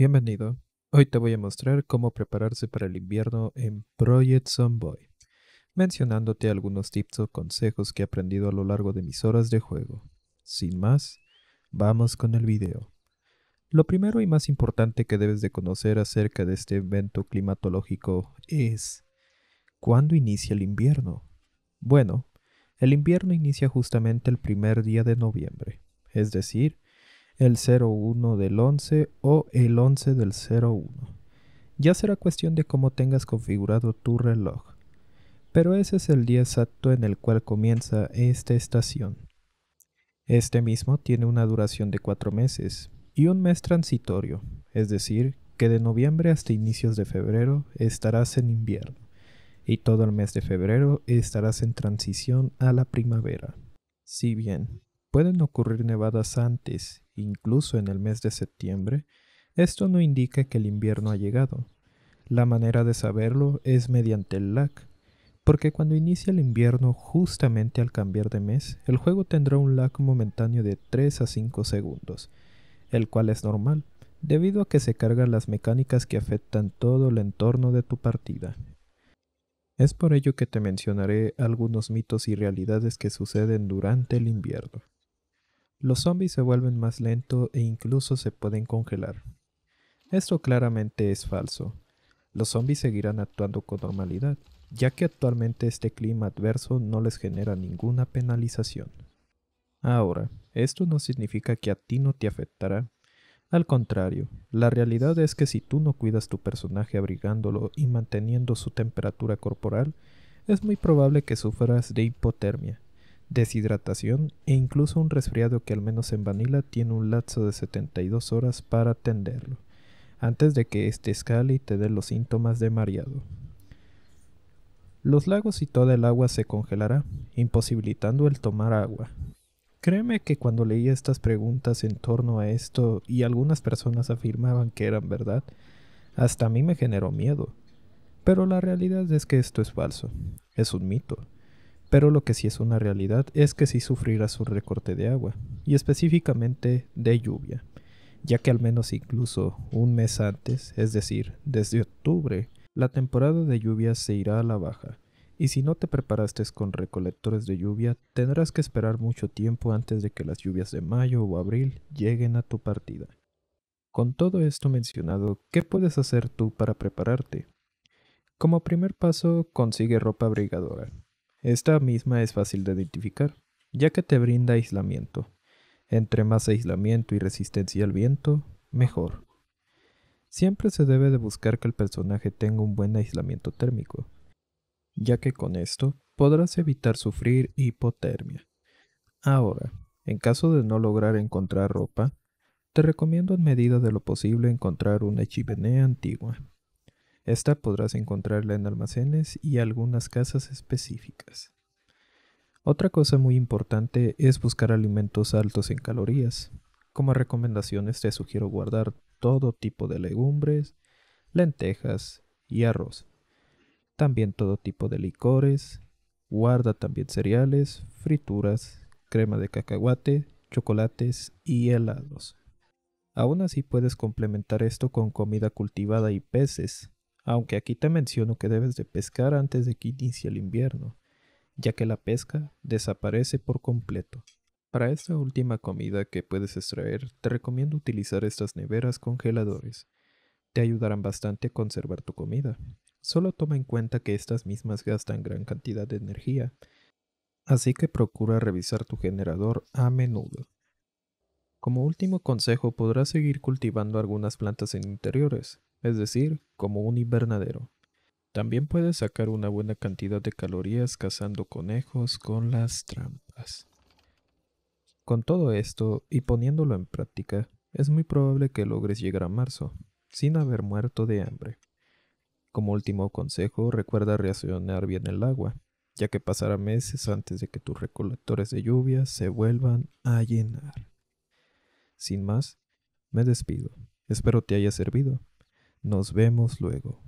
Bienvenido. Hoy te voy a mostrar cómo prepararse para el invierno en Project Sunboy, mencionándote algunos tips o consejos que he aprendido a lo largo de mis horas de juego. Sin más, vamos con el video. Lo primero y más importante que debes de conocer acerca de este evento climatológico es ¿cuándo inicia el invierno? Bueno, el invierno inicia justamente el primer día de noviembre, es decir, el 01 del 11 o el 11 del 01. Ya será cuestión de cómo tengas configurado tu reloj. Pero ese es el día exacto en el cual comienza esta estación. Este mismo tiene una duración de cuatro meses y un mes transitorio, es decir, que de noviembre hasta inicios de febrero estarás en invierno y todo el mes de febrero estarás en transición a la primavera. Si bien Pueden ocurrir nevadas antes, incluso en el mes de septiembre. Esto no indica que el invierno ha llegado. La manera de saberlo es mediante el lag, porque cuando inicia el invierno justamente al cambiar de mes, el juego tendrá un lag momentáneo de 3 a 5 segundos, el cual es normal, debido a que se cargan las mecánicas que afectan todo el entorno de tu partida. Es por ello que te mencionaré algunos mitos y realidades que suceden durante el invierno los zombies se vuelven más lentos e incluso se pueden congelar. Esto claramente es falso. Los zombies seguirán actuando con normalidad, ya que actualmente este clima adverso no les genera ninguna penalización. Ahora, esto no significa que a ti no te afectará. Al contrario, la realidad es que si tú no cuidas tu personaje abrigándolo y manteniendo su temperatura corporal, es muy probable que sufras de hipotermia, deshidratación e incluso un resfriado que al menos en Vanilla tiene un lapso de 72 horas para atenderlo, antes de que este escale y te dé los síntomas de mareado. Los lagos y toda el agua se congelará, imposibilitando el tomar agua. Créeme que cuando leía estas preguntas en torno a esto y algunas personas afirmaban que eran verdad, hasta a mí me generó miedo. Pero la realidad es que esto es falso, es un mito pero lo que sí es una realidad es que sí sufrirá su recorte de agua, y específicamente de lluvia, ya que al menos incluso un mes antes, es decir, desde octubre, la temporada de lluvias se irá a la baja, y si no te preparaste con recolectores de lluvia, tendrás que esperar mucho tiempo antes de que las lluvias de mayo o abril lleguen a tu partida. Con todo esto mencionado, ¿qué puedes hacer tú para prepararte? Como primer paso, consigue ropa abrigadora, esta misma es fácil de identificar, ya que te brinda aislamiento. Entre más aislamiento y resistencia al viento, mejor. Siempre se debe de buscar que el personaje tenga un buen aislamiento térmico, ya que con esto podrás evitar sufrir hipotermia. Ahora, en caso de no lograr encontrar ropa, te recomiendo en medida de lo posible encontrar una chimenea antigua. Esta podrás encontrarla en almacenes y algunas casas específicas. Otra cosa muy importante es buscar alimentos altos en calorías. Como recomendaciones te sugiero guardar todo tipo de legumbres, lentejas y arroz. También todo tipo de licores. Guarda también cereales, frituras, crema de cacahuate, chocolates y helados. Aún así puedes complementar esto con comida cultivada y peces, aunque aquí te menciono que debes de pescar antes de que inicie el invierno, ya que la pesca desaparece por completo. Para esta última comida que puedes extraer, te recomiendo utilizar estas neveras congeladores. Te ayudarán bastante a conservar tu comida. Solo toma en cuenta que estas mismas gastan gran cantidad de energía, así que procura revisar tu generador a menudo. Como último consejo, podrás seguir cultivando algunas plantas en interiores, es decir, como un invernadero. También puedes sacar una buena cantidad de calorías cazando conejos con las trampas. Con todo esto y poniéndolo en práctica, es muy probable que logres llegar a marzo, sin haber muerto de hambre. Como último consejo, recuerda reaccionar bien el agua, ya que pasará meses antes de que tus recolectores de lluvia se vuelvan a llenar. Sin más, me despido. Espero te haya servido. Nos vemos luego.